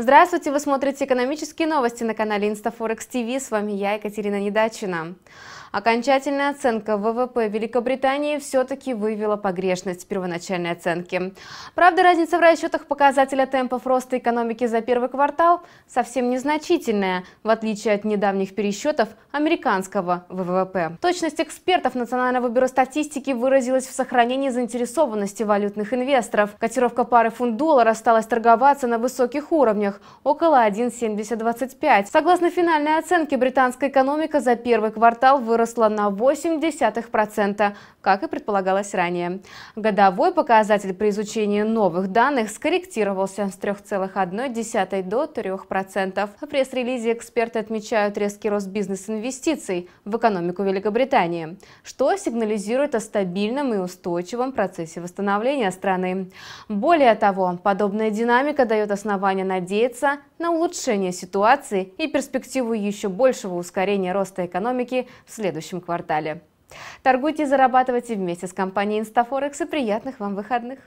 Здравствуйте, вы смотрите «Экономические новости» на канале InstaForex TV. С вами я, Екатерина Недачина. Окончательная оценка ВВП Великобритании все-таки вывела погрешность первоначальной оценки. Правда, разница в расчетах показателя темпов роста экономики за первый квартал совсем незначительная, в отличие от недавних пересчетов американского ВВП. Точность экспертов Национального бюро статистики выразилась в сохранении заинтересованности валютных инвесторов. Котировка пары фунт-доллар осталась торговаться на высоких уровнях – около 1,7025. Согласно финальной оценке, британская экономика за первый квартал выросла выросла на 0,8%, как и предполагалось ранее. Годовой показатель при изучении новых данных скорректировался с 3,1% до 3%. В пресс-релизе эксперты отмечают резкий рост бизнес-инвестиций в экономику Великобритании, что сигнализирует о стабильном и устойчивом процессе восстановления страны. Более того, подобная динамика дает основания надеяться на улучшение ситуации и перспективу еще большего ускорения роста экономики в следующем квартале. Торгуйте и зарабатывайте вместе с компанией InstaForex и приятных вам выходных!